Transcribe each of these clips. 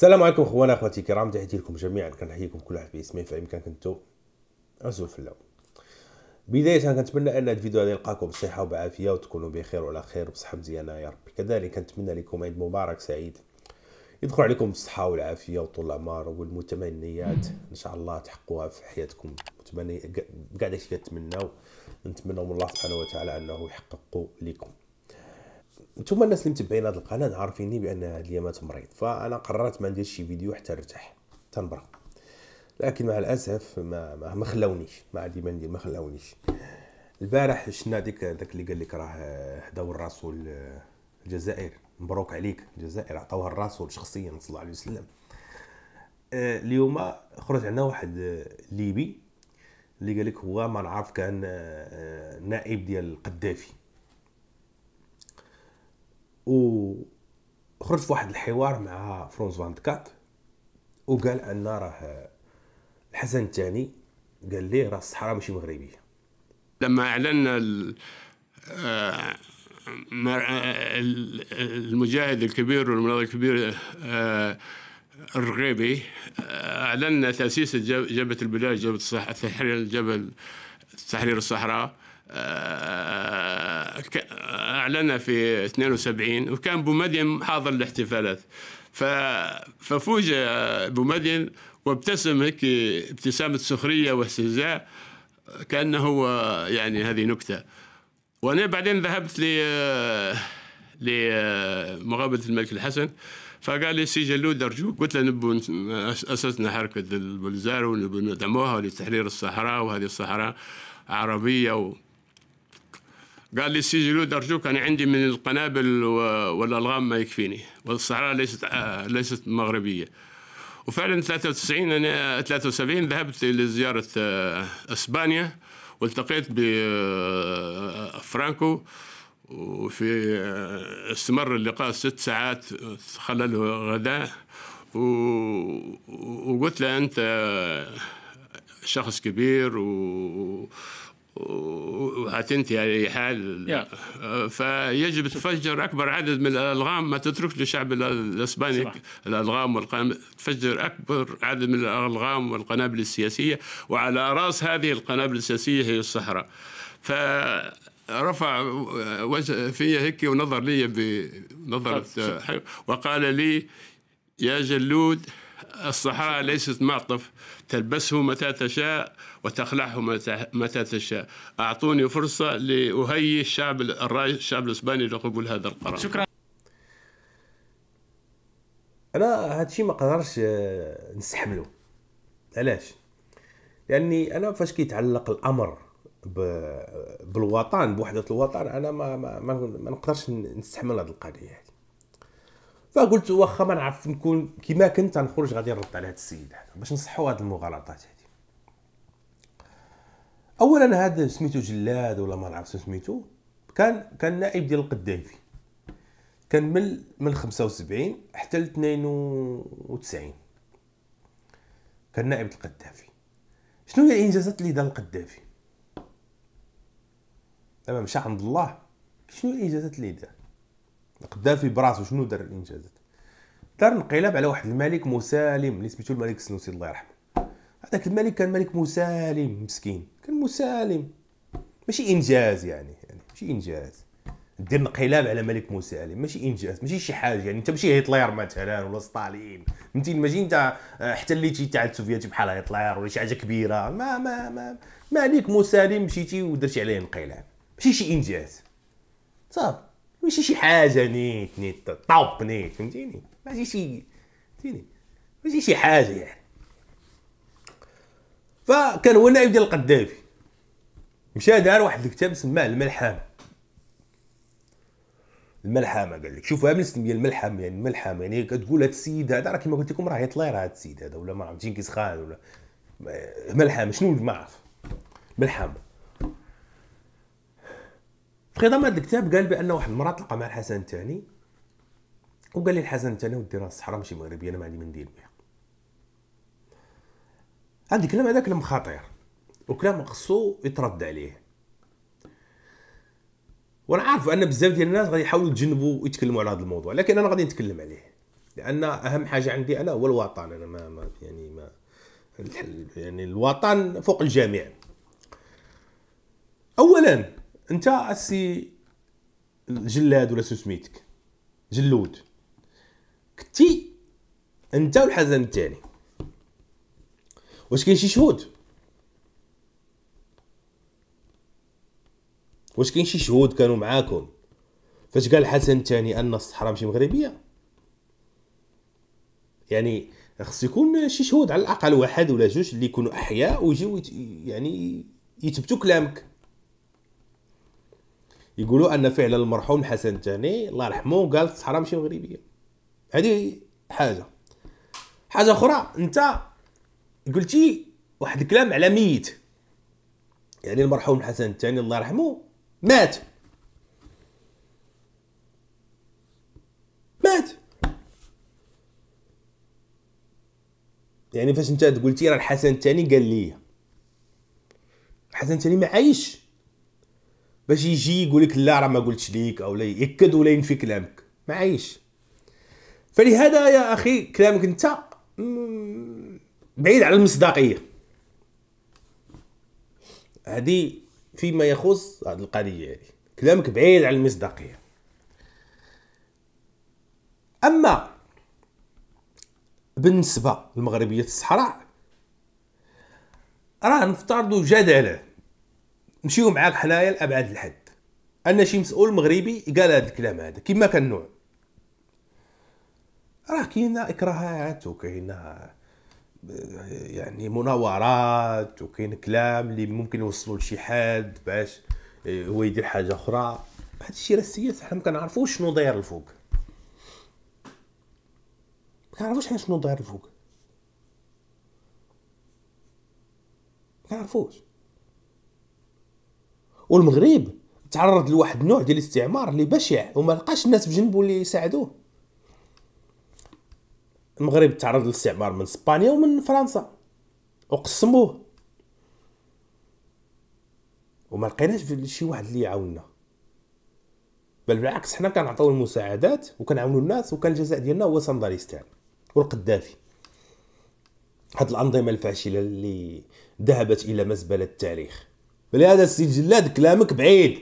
السلام عليكم اخوانا اخواتي الكرام تحياتي لكم جميعا كنحييكم كل واحد باسمه فامكان كنتو عزو في اللو بدايه كنتمنى ان الفيديو هذا يلقاكم بصحه وبعافيه وتكونوا بخير وعلى خير وبصحه مزيانه يا ربي كذلك كنتمنى لكم عيد مبارك سعيد يدخل عليكم بالصحه والعافيه وطول العمر والمتمنيات ان شاء الله تحققوها في حياتكم متمني كاع داكشي كتمناو نتمنوا من الله سبحانه وتعالى انه يحققوا لكم نتوما الناس اللي متبعين هذه القناه عارفيني بان هاد اليامات مريض فانا قررت ما نديرش شي فيديو حتى نرتاح تنبرق لكن مع الاسف ما ما, ما خلاونيش ما عندي ما ندير ما خلاونيش البارح شفنا ديك داك اللي قال لك راه حداو الرسول آه، الجزائر مبروك عليك الجزائر عطاوها الرسول شخصيا صلى الله عليه وسلم آه، اليوم خرج عندنا واحد آه، ليبي اللي قال لك هو ما نعرف كان نائب ديال القذافي وخرج في واحد الحوار مع فرونز 24 وقال ان راه الحسن الثاني قال لي راه الصحراء ماشي مغربيه لما اعلن آه، آه، المجاهد الكبير والمناضل الكبير آه، الرغيبي اعلن تاسيس جبهه البلاد جبهه التحرير الجبل تحرير الصحراء آه، آه، اعلن في 72 وكان بومدين حاضر الاحتفالات ففوجئ بومدين وابتسم هيك ابتسامه سخريه واستهزاء كانه هو يعني هذه نكته وانا بعدين ذهبت ل آه، لمقابله الملك الحسن فقال لي سي جلود ارجوك قلت له نبو اسسنا حركه البلزار ونبو ندعموها لتحرير الصحراء وهذه الصحراء عربيه و... قال لي سي لود ارجوك انا عندي من القنابل والالغام ما يكفيني والصحراء ليست آه، ليست مغربيه وفعلا 93 انا 73 ذهبت لزياره آه، اسبانيا والتقيت بفرانكو آه، وفي استمر اللقاء ست ساعات خلله غداء وقلت له انت شخص كبير و وهتنتهي على اي حال yeah. فيجب تفجر اكبر عدد من الالغام ما تتركش للشعب الاسباني الالغام والقنابل تفجر اكبر عدد من الالغام والقنابل السياسيه وعلى راس هذه القنابل السياسيه هي الصحراء ف رفع وجه في هيك ونظر لي بنظرة وقال لي يا جلود الصحراء ليست معطف تلبسه متى تشاء وتخلعه متى تشاء أعطوني فرصة لأهيئ الشعب الشعب الإسباني لقبول هذا القرار شكرا أنا هادشي ما قدرش آه، نستحمله علاش لأني أنا فاش كيتعلق الأمر بالوطن بوحدة الوطن أنا ما, ما, ما, ما نقدرش نستحمل هذه القضية هذه فقلت واخا ما نعرف نكون كما كنت غنخرج غادي نرد على هذا السيد هذا باش نصحوا هذه المغالطات هذه اولا هذا سميتو جلاد ولا ما نعرف سميتو كان كان نائب ديال القذافي كان من من 75 حتى ل 92 كان نائب القذافي شنو هي الانجازات اللي دار القذافي دابا شاه عند الله شنو الانجازات اللي دار القذافي براسو شنو دار الانجازات دار انقلاب على واحد الملك مسالم اللي سميتو الملك السنوسي الله يرحمه هذاك الملك كان ملك مسالم مسكين كان مسالم ماشي انجاز يعني يعني ماشي انجاز دير انقلاب على ملك مسالم ماشي انجاز ماشي شي حاجه يعني انت ماشي هتلر مثلا ولا ستالين فهمتي ماشي انت احتليتي آه، تاع السوفيات بحال هتلر ولا شي حاجه كبيره ما ما ما ملك مسالم مشيتي ودرتي عليه انقلاب ماشي شي انجاز صافي ماشي شي حاجه نيت نيت طوب نيت فهمتيني ماشي شي فهمتيني ماشي شي حاجه يعني فكان هو النائب ديال القذافي مشى دار واحد الكتاب سماه الملحمه الملحمه قال لك شوفوا من ديال الملحم يعني الملحم يعني كتقول هذا السيد هذا راه كما قلت لكم راه راه هذا السيد هذا ولا ما عرفت جنكيز خان ولا ملحم شنو ما عرف ملحمه في ختام هذا الكتاب قال بان واحد المره تلقى مع الحسن الثاني وقال لي الحسن الثاني ودي راه الصحراء ماشي مغربيه انا ما عندي من ندير بها عندي الكلام هذا كلام خطير وكلام خصو يترد عليه وانا عارف ان بزاف ديال الناس غادي يحاولوا يتجنبوا يتكلموا على هذا الموضوع لكن انا غادي نتكلم عليه لان اهم حاجه عندي انا هو الوطن انا ما, ما يعني ما يعني الوطن فوق الجميع اولا انت اسي جلاد ولا سميتك جلود كنتي انت والحزن الثاني واش كاين شي شهود واش كاين شي شهود كانوا معاكم فاش قال الحسن الثاني ان الصحراء ماشي مغربيه يعني خص يكون شي شهود على الاقل واحد ولا جوج اللي يكونوا احياء ويجيو يعني يثبتوا كلامك يقولوا ان فعلا المرحوم حسن الثاني الله يرحمه قال الصحراء ماشي مغربيه هذه حاجه حاجه اخرى انت قلتي واحد الكلام على ميت يعني المرحوم حسن الثاني الله يرحمه مات مات يعني فاش انت قلتي راه الحسن الثاني قال لي الحسن الثاني ما عايش باش يجي يقول لك لا راه ما قلتش ليك او لا ياكد ولا ينفي كلامك ما عايش فلهذا يا اخي كلامك انت بعيد على المصداقيه هذه فيما يخص هذه القضيه هذه كلامك بعيد على المصداقيه اما بالنسبه لمغربيه الصحراء راه نفترضوا جدلا نمشيو معاك حنايا لابعد الحد ان شي مسؤول مغربي قال هذا الكلام هذا كما كان نوع راه كاينه اكراهات وكاينه يعني مناورات وكاين كلام اللي ممكن يوصلوا لشي حد باش آه، هو يدير حاجه اخرى هذا الشيء راه السياسه حنا ما كنعرفوش شنو داير الفوق ما كنعرفوش حنا شنو داير الفوق ما كنعرفوش والمغرب تعرض لواحد النوع ديال الاستعمار اللي بشع وما لقاش الناس بجنبه اللي يساعدوه المغرب تعرض للاستعمار من اسبانيا ومن فرنسا وقسموه وما لقيناش شي واحد اللي يعاوننا بل بالعكس حنا كنعطيو المساعدات وكنعاونو الناس وكان الجزاء ديالنا هو سنداريستان والقذافي هاد الانظمه الفاشله اللي ذهبت الى مزبله التاريخ بلي هذا جلاد كلامك بعيد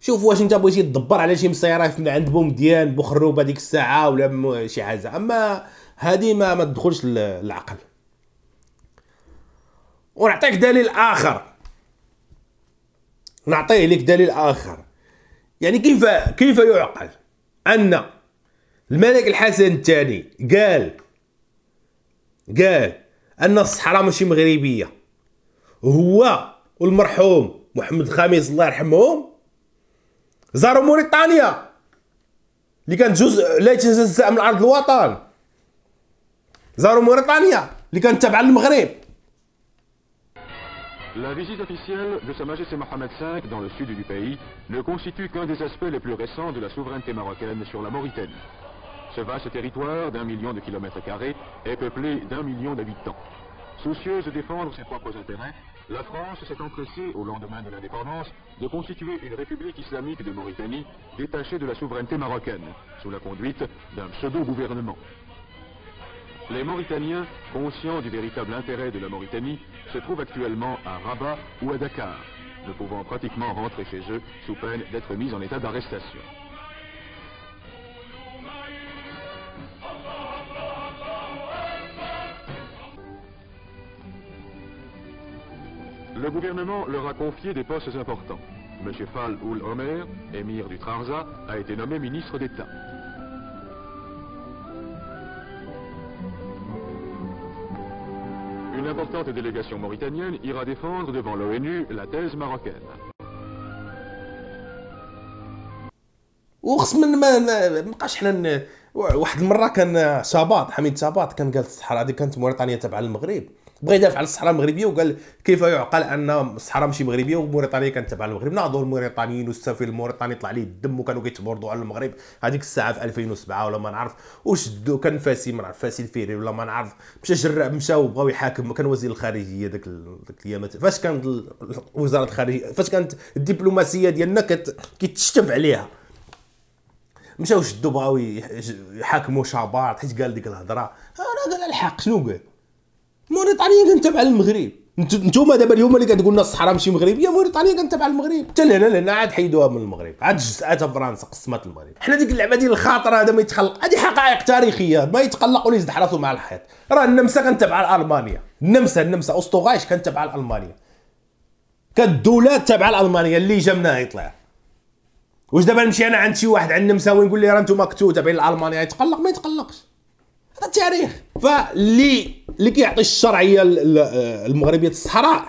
شوف واش انت بغيتي تدبر على شي مسيره من عند بومديان بوخروبه ديك الساعه ولا شي حاجه اما هذه ما ما تدخلش للعقل ونعطيك دليل اخر نعطيه لك دليل اخر يعني كيف كيف يعقل ان الملك الحسن الثاني قال قال ان الصحراء ماشي مغربيه هو La visite officielle de Sa Majesté Mohamed V dans le sud du pays ne constitue qu'un des aspects les plus récents de la souveraineté marocaine sur la Mauritanie. Ce vaste territoire d'un million de kilomètres carrés est peuplé d'un million d'habitants. Soucieuse de défendre ses propres intérêts, la France s'est empressée, au lendemain de l'indépendance, de constituer une république islamique de Mauritanie détachée de la souveraineté marocaine, sous la conduite d'un pseudo-gouvernement. Les Mauritaniens, conscients du véritable intérêt de la Mauritanie, se trouvent actuellement à Rabat ou à Dakar, ne pouvant pratiquement rentrer chez eux sous peine d'être mis en état d'arrestation. Le gouvernement leur a confié des postes importants. M. Fal Oul Omer, émir du Trarza, a été nommé ministre d'État. Une importante délégation mauritanienne ira défendre devant l'ONU la thèse marocaine. بغى يدافع على الصحراء المغربيه وقال كيف يعقل ان الصحراء ماشي مغربيه وموريتانيا كانت تبع المغرب ناضوا نعم، الموريتانيين والسفير الموريتاني طلع ليه الدم وكانوا كيتبردوا على المغرب هذيك الساعه في 2007 ولا ما نعرف وشدوا كان فاسي ما نعرف فاسي الفيري ولا ما نعرف مشى جرع مشى وبغاو يحاكم كان وزير الخارجيه ذاك ذاك الايامات فاش كانت وزاره الخارجيه فاش كانت الدبلوماسيه ديالنا كتشتف عليها مشاو شدوا بغاو يحاكموا شابار حيت قال ديك الهضره آه، راه قال الحق شنو قال موريتانيا تابعه المغرب نتوما دابا اليوم اللي كتقول لنا الصحراء ماشي مغربيه موريتانيا تابعه المغرب حتى لهنا لهنا عاد حيدوها من المغرب عاد جزاتها فرنسا قسمات المغرب حنا ديك اللعبه ديال الخاطر هذا ما يتخلق هذه حقائق تاريخيه ما يتقلق ولا يزد حراسو مع الحيط راه النمسا كانت تابعه المانيا النمسا النمسا اسطوغايش لالمانيا المانيا كالدوله تابعه لالمانيا اللي جا منها يطلع واش دابا نمشي انا عند شي واحد عند النمساوي نقول ليه راه نتوما كتو تابعين لالمانيا يتقلق ما يتقلقش هذا التاريخ فلي اللي كيعطي الشرعيه المغربيه الصحراء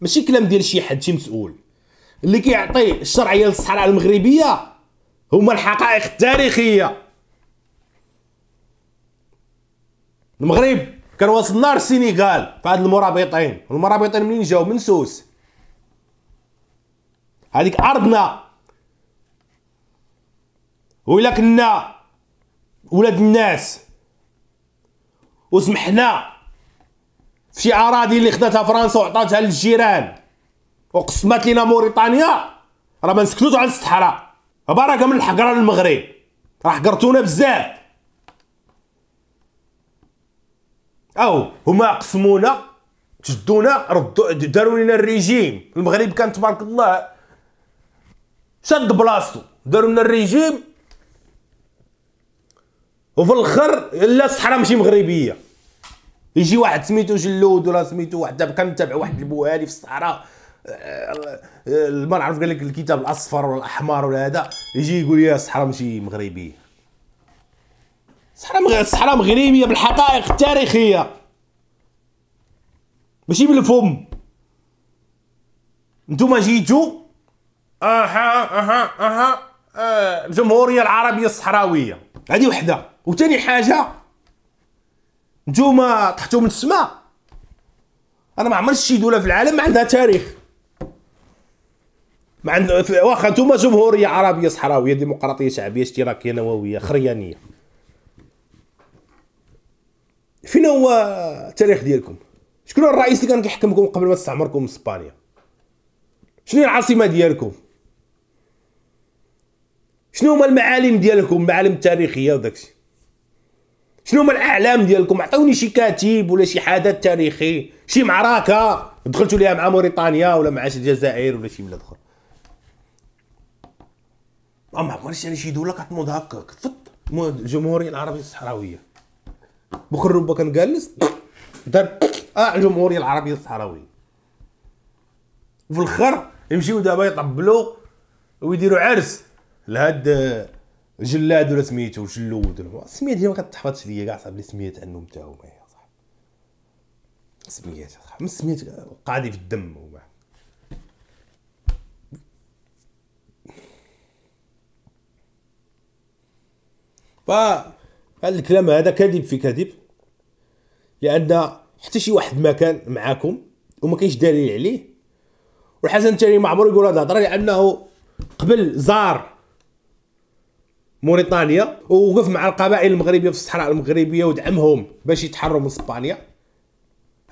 ماشي كلام ديال شي حد شي مسؤول اللي كيعطي الشرعيه للصحراء المغربيه هما الحقائق التاريخيه المغرب كان وصلنا للسينيغال في هاد المرابطين المرابطين منين جاو من سوس هذيك ارضنا ولا كنا ولاد الناس وسمحنا في شي اراضي اللي خداتها فرنسا وعطاتها للجيران وقسمات لينا موريتانيا راه ما نسكتوش على الصحراء بركه من الحقره للمغرب راه حقرتونا بزاف او هما قسمونا شدونا ردوا داروا لنا الريجيم المغرب كان تبارك الله شد بلاصتو داروا لنا الريجيم وفي الاخر لا الصحراء ماشي مغربيه يجي واحد سميتو جلود ولا سميتو واحد دابا كنتابع واحد البوهالي في الصحراء آه، آه، ما نعرف قال لك الكتاب الاصفر ولا الاحمر ولا هذا يجي يقول لي الصحراء ماشي مغربيه الصحراء الصحراء مغربيه بالحقائق التاريخيه ماشي بالفم نتوما جيتو اها اها اها الجمهوريه آه، العربيه الصحراويه هذه وحده وثاني حاجه نتوما طحتو من السماء انا ما عمرت شي دوله في العالم ما عندها تاريخ ما عند واخا نتوما جمهوريه عربيه صحراويه ديمقراطيه شعبيه اشتراكيه نوويه خريانيه فين هو التاريخ ديالكم شكون الرئيس اللي كان كيحكمكم قبل ما تستعمركم اسبانيا شنو هي العاصمه ديالكم شنو هما المعالم ديالكم المعالم التاريخيه وداكشي شنو هما الاعلام ديالكم عطوني شي كاتب ولا شي حدث تاريخي شي معركه دخلتوا ليها مع موريتانيا ولا مع الجزائر ولا شي بلاد اخرى ما عمرش انا شي دوله كتنوض هكاك فط الجمهوريه العربيه الصحراويه بكر ربا كان جالس دار اه الجمهوريه العربيه الصحراويه وفي الاخر يمشيو دابا يطبلوا ويديروا عرس لهاد جلاد ولا سميتو جلود ولا السميات ديالهم كتحفظش ليا كاع صاحبي سميت عنو نتا هما يا صاحبي سميت من سميت قاعدي في الدم هو ف هذا الكلام هذا كذب في كذب لان حتى شي واحد ما كان معاكم وما كاينش دليل عليه والحسن الثاني ما عمره يقول هذا الهضره لانه قبل زار موريتانيا ووقف مع القبائل المغربيه في الصحراء المغربيه ودعمهم باش يتحرروا من اسبانيا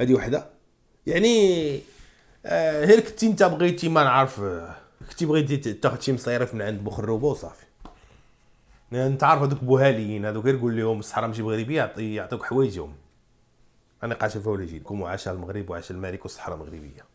هذه وحده يعني آه غير كنتي انت بغيتي ما نعرف آه، كنتي بغيتي تاخذ شي مصيرف من عند بوخروبو وصافي يعني انت عارف هذوك بوهاليين هذوك غير قول لهم الصحراء ماشي مغربيه يعطوك حوايجهم انا قاتل جيت لكم عاش المغرب وعاش الملك والصحراء المغربيه